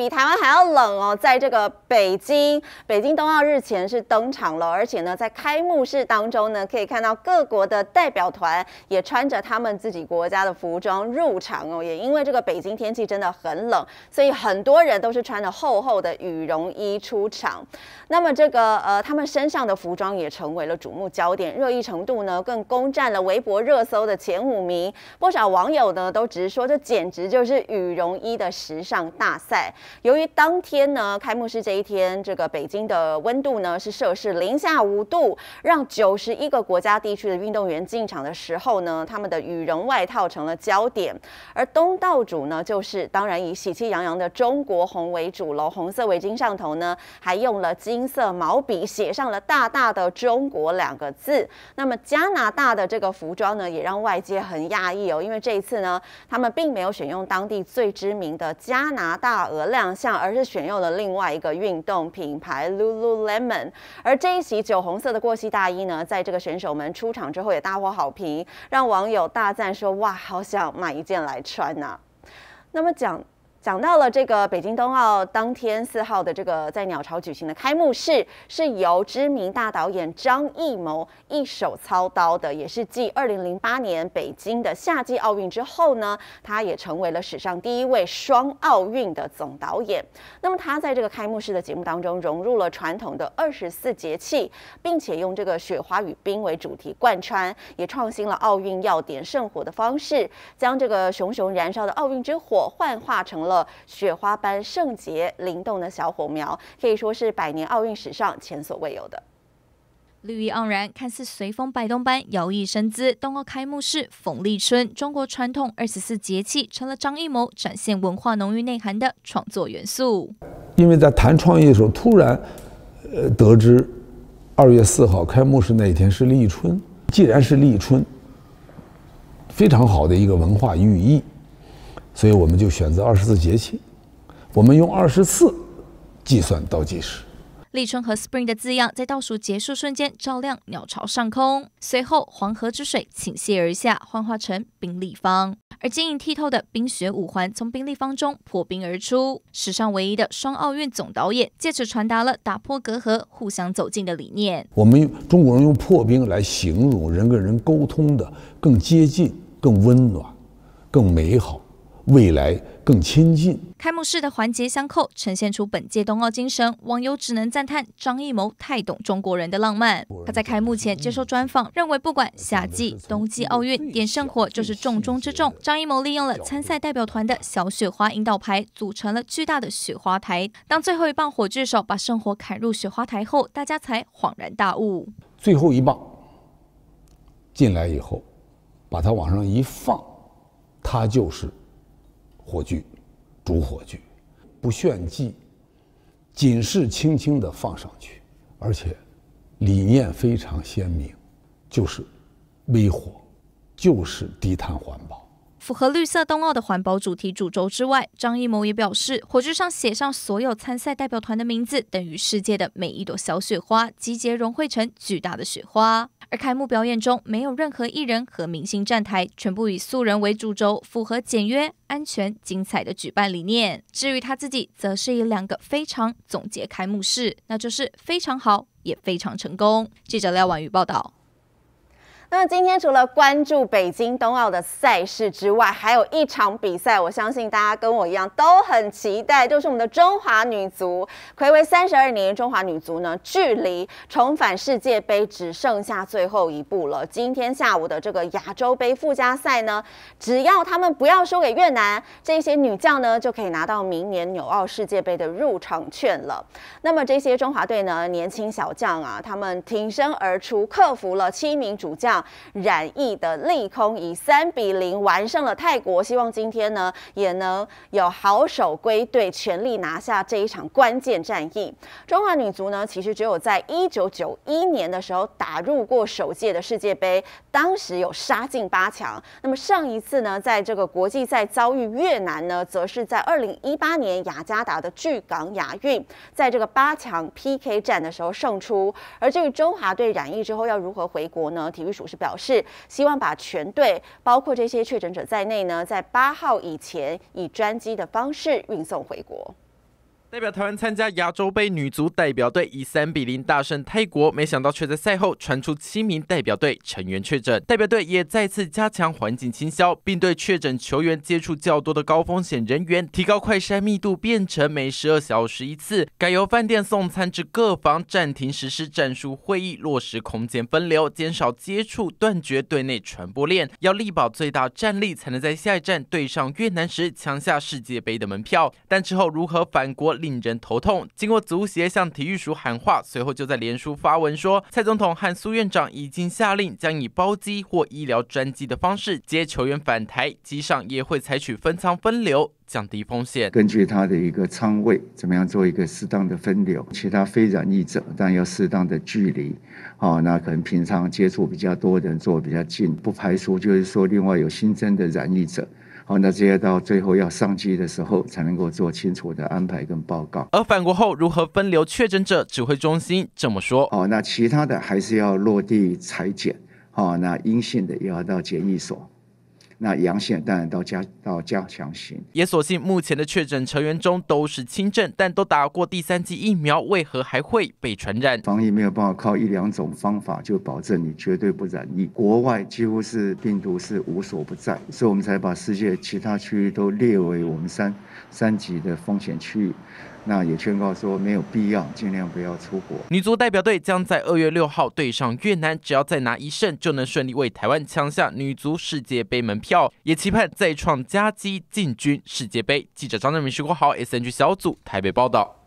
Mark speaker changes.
Speaker 1: 比台湾还要冷哦，在这个北京，北京冬奥日前是登场了，而且呢，在开幕式当中呢，可以看到各国的代表团也穿着他们自己国家的服装入场哦。也因为这个北京天气真的很冷，所以很多人都是穿着厚厚的羽绒衣出场。那么这个呃，他们身上的服装也成为了瞩目焦点，热议程度呢更攻占了微博热搜的前五名。不少网友呢都直说，这简直就是羽绒衣的时尚大赛。由于当天呢，开幕式这一天，这个北京的温度呢是摄氏零下五度，让九十一个国家地区的运动员进场的时候呢，他们的羽绒外套成了焦点。而东道主呢，就是当然以喜气洋洋的中国红为主，楼红色围巾上头呢，还用了金色毛笔写上了大大的“中国”两个字。那么加拿大的这个服装呢，也让外界很讶异哦，因为这一次呢，他们并没有选用当地最知名的加拿大鹅来。亮相，而是选用了另外一个运动品牌 Lululemon。而这一袭酒红色的过膝大衣呢，在这个选手们出场之后也大获好评，让网友大赞说：“哇，好想买一件来穿啊！”那么讲。讲到了这个北京冬奥当天四号的这个在鸟巢举行的开幕式，是由知名大导演张艺谋一手操刀的，也是继二零零八年北京的夏季奥运之后呢，他也成为了史上第一位双奥运的总导演。那么他在这个开幕式的节目当中融入了传统的二十四节气，并且用这个雪花与冰为主题贯穿，也创新了奥运要点圣火的方式，将这个熊熊燃烧的奥运之火幻化成了。了雪花般圣洁灵动的小火苗，可以说是百年奥运史上前所未有的。
Speaker 2: 绿意盎然，看似随风摆动般摇曳身姿。冬奥开幕式逢立春，中国传统二十四节气成了张艺谋展现文化浓郁内涵的创作元素。
Speaker 3: 因为在谈创意的时候，突然呃得知二月四号开幕式那一天是立春，既然是立春，非常好的一个文化寓意。所以我们就选择二十四节气，我们用二十四计算倒计时。
Speaker 2: 立春和 Spring 的字样在倒数结束瞬间照亮鸟巢上空，随后黄河之水倾泻而下，幻化成冰立方，而晶莹剔透的冰雪五环从冰立方中破冰而出。史上唯一的双奥运总导演借此传达了打破隔阂、互相走近的理念。
Speaker 1: 我
Speaker 3: 们中国人用破冰来形容人跟人沟通的更接近、更温暖、更美好。未来更亲近。
Speaker 2: 开幕式的环节相扣，呈现出本届冬奥精神。网友只能赞叹张艺谋太懂中国人的浪漫。他在开幕前接受专访，认为不管夏季、冬季奥运，点圣火就是重中之重。张艺谋利用了参赛代表团的小雪花引导牌，组成了巨大的雪花台。当最后一棒火炬手把圣火砍入雪花台后，大家才恍然大悟。
Speaker 3: 最后一棒进来以后，把它往上一放，它就是。火炬，主火炬，不炫技，仅是轻轻地放上去，而且理念非常鲜明，就是微火，就是低碳环保。
Speaker 2: 符合绿色冬奥的环保主题主轴之外，张艺谋也表示，火炬上写上所有参赛代表团的名字，等于世界的每一朵小雪花集结融汇成巨大的雪花。而开幕表演中没有任何艺人和明星站台，全部以素人为主轴，符合简约、安全、精彩的举办理念。至于他自己，则是以两个非常总结开幕式，那就是非常好，也非常成功。记者廖婉瑜报道。
Speaker 1: 那么今天除了关注北京冬奥的赛事之外，还有一场比赛，我相信大家跟我一样都很期待，就是我们的中华女足，暌违三十二年，中华女足呢距离重返世界杯只剩下最后一步了。今天下午的这个亚洲杯附加赛呢，只要他们不要输给越南，这些女将呢就可以拿到明年纽澳世界杯的入场券了。那么这些中华队呢年轻小将啊，他们挺身而出，克服了七名主将。染疫的利空以三比零完胜了泰国，希望今天呢也能有好手归队，全力拿下这一场关键战役。中华女足呢，其实只有在一九九一年的时候打入过首届的世界杯，当时有杀进八强。那么上一次呢，在这个国际赛遭遇越南呢，则是在二零一八年雅加达的巨港亚运，在这个八强 PK 战的时候胜出。而至于中华队染疫之后要如何回国呢？体育署。是表示希望把全队，包括这些确诊者在内呢，在八号以前以专机的方式运送回国。
Speaker 4: 代表台湾参加亚洲杯女足代表队以三比零大胜泰国，没想到却在赛后传出七名代表队成员确诊，代表队也再次加强环境清消，并对确诊球员接触较多的高风险人员提高快筛密度，变成每十二小时一次。改由饭店送餐至各房，暂停实施战术会议，落实空间分流，减少接触，断绝队内传播链。要力保最大战力，才能在下一站对上越南时抢下世界杯的门票。但之后如何反国？令人头痛。经过足协向体育署喊话，随后就在脸书发文说，蔡总统和苏院长已经下令，将以包机或医疗专机的方式接球员返台，机上也会采取分舱分流，降低风险。根据
Speaker 5: 他的一个仓位，怎么样做一个适当的分流？其他非染疫者，但要适当的距离。哦，那可能平常接触比较多的人，坐比较近，不排除就是说，另外有新增的染疫者。好，那这些到最后要上机的时候才能够做清楚的安排跟报告。
Speaker 4: 而返国后如何分流确诊者，指挥中心这么说：，哦，那其他的
Speaker 5: 还是要落地裁剪，好，那阴性的也要到检疫所。那阳性当然到加到加强型，
Speaker 4: 也所幸目前的确诊成员中都是轻症，但都打过第三剂疫苗，为何还会被传染？防疫
Speaker 5: 没有办法靠一两种方法就保证你绝对不染，疫。国外几乎是病毒是无所不在，所以我们才把世界其他区域都列为我们三三级的风险区域。那也宣告说没有必要，尽量不要出国。
Speaker 4: 女足代表队将在二月六号对上越南，只要再拿一胜，就能顺利为台湾抢下女足世界杯门票，也期盼再创佳绩进军世界杯。记者张正明、徐国豪、SNG 小组台北报道。